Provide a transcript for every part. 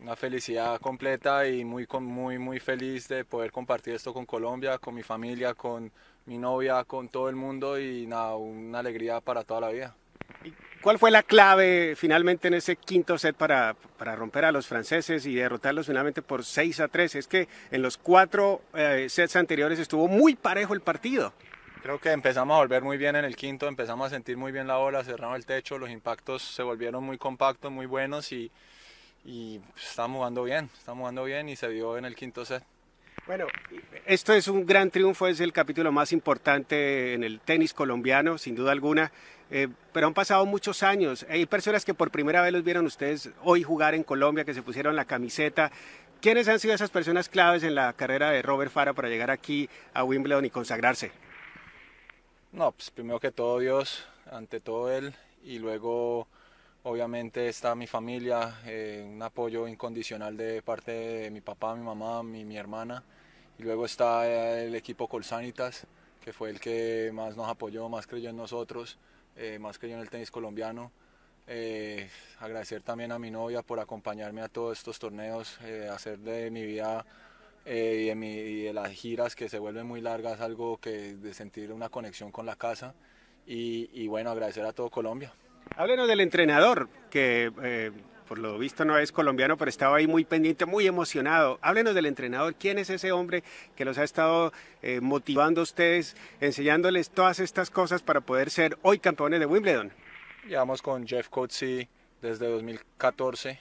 Una felicidad completa y muy, muy, muy feliz de poder compartir esto con Colombia, con mi familia, con mi novia, con todo el mundo y nada, una alegría para toda la vida. ¿Y ¿Cuál fue la clave finalmente en ese quinto set para, para, romper a los franceses y derrotarlos finalmente por 6 a 3? Es que en los cuatro eh, sets anteriores estuvo muy parejo el partido. Creo que empezamos a volver muy bien en el quinto, empezamos a sentir muy bien la bola, cerramos el techo, los impactos se volvieron muy compactos, muy buenos y y está jugando bien, está jugando bien y se vio en el quinto set. Bueno, esto es un gran triunfo, es el capítulo más importante en el tenis colombiano, sin duda alguna, eh, pero han pasado muchos años. Hay personas que por primera vez los vieron ustedes hoy jugar en Colombia, que se pusieron la camiseta. ¿Quiénes han sido esas personas claves en la carrera de Robert Fara para llegar aquí a Wimbledon y consagrarse? No, pues primero que todo Dios, ante todo él, y luego Obviamente está mi familia, eh, un apoyo incondicional de parte de mi papá, mi mamá, mi, mi hermana. Y luego está eh, el equipo Colsanitas, que fue el que más nos apoyó, más creyó en nosotros, eh, más creyó en el tenis colombiano. agradecer también a mi novia por acompañarme a todos estos torneos, hacer de mi vida y de, las giras que se vuelven muy largas algo que de sentir una conexión con la casa. y bueno, agradecer a todo Colombia. Háblenos del entrenador, que eh, por lo visto no es colombiano, pero estaba ahí muy pendiente, muy emocionado. Háblenos del entrenador, ¿quién es ese hombre que los ha estado eh, motivando a ustedes, enseñándoles todas estas cosas para poder ser hoy campeones de Wimbledon? Llevamos con Jeff Coetzee desde 2014.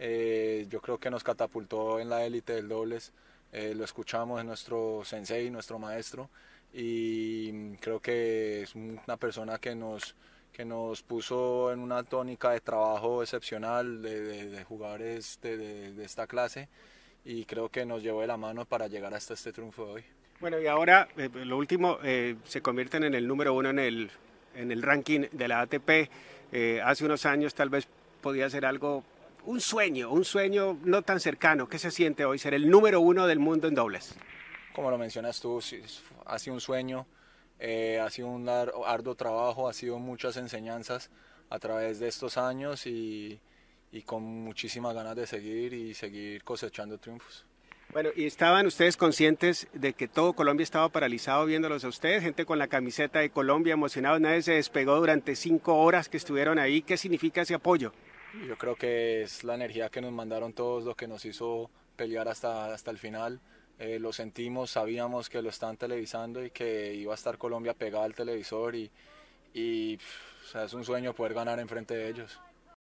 Eh, yo creo que nos catapultó en la élite del dobles. lo escuchamos, en nuestro sensei, nuestro maestro, y mm, creo que es una persona que nos que nos puso en una tónica de trabajo excepcional de, jugadores este, de, esta clase y creo que nos llevó de la mano para llegar hasta este triunfo de hoy. Bueno, y ahora eh, lo último, eh, se convierten en el número uno en el, en el ranking de la ATP. Eh, hace unos años tal vez podía ser algo, un sueño, un sueño no tan cercano. ¿Qué se siente hoy ser el número uno del mundo en dobles? Como lo mencionas tú, ha sido un sueño. Eh, ha sido un arduo trabajo, ha sido muchas enseñanzas a través de estos años y, con muchísimas ganas de seguir y seguir cosechando triunfos. Bueno, ¿y estaban ustedes conscientes de que todo Colombia estaba paralizado viéndolos a ustedes? Gente con la camiseta de Colombia emocionados, nadie se despegó durante cinco horas que estuvieron ahí. ¿Qué significa ese apoyo? Yo creo que es la energía que nos mandaron todos lo que nos hizo pelear hasta, hasta el final. Eh, lo sentimos, sabíamos que lo están televisando y que iba a estar Colombia pegada al televisor y, es un sueño poder ganar enfrente de ellos.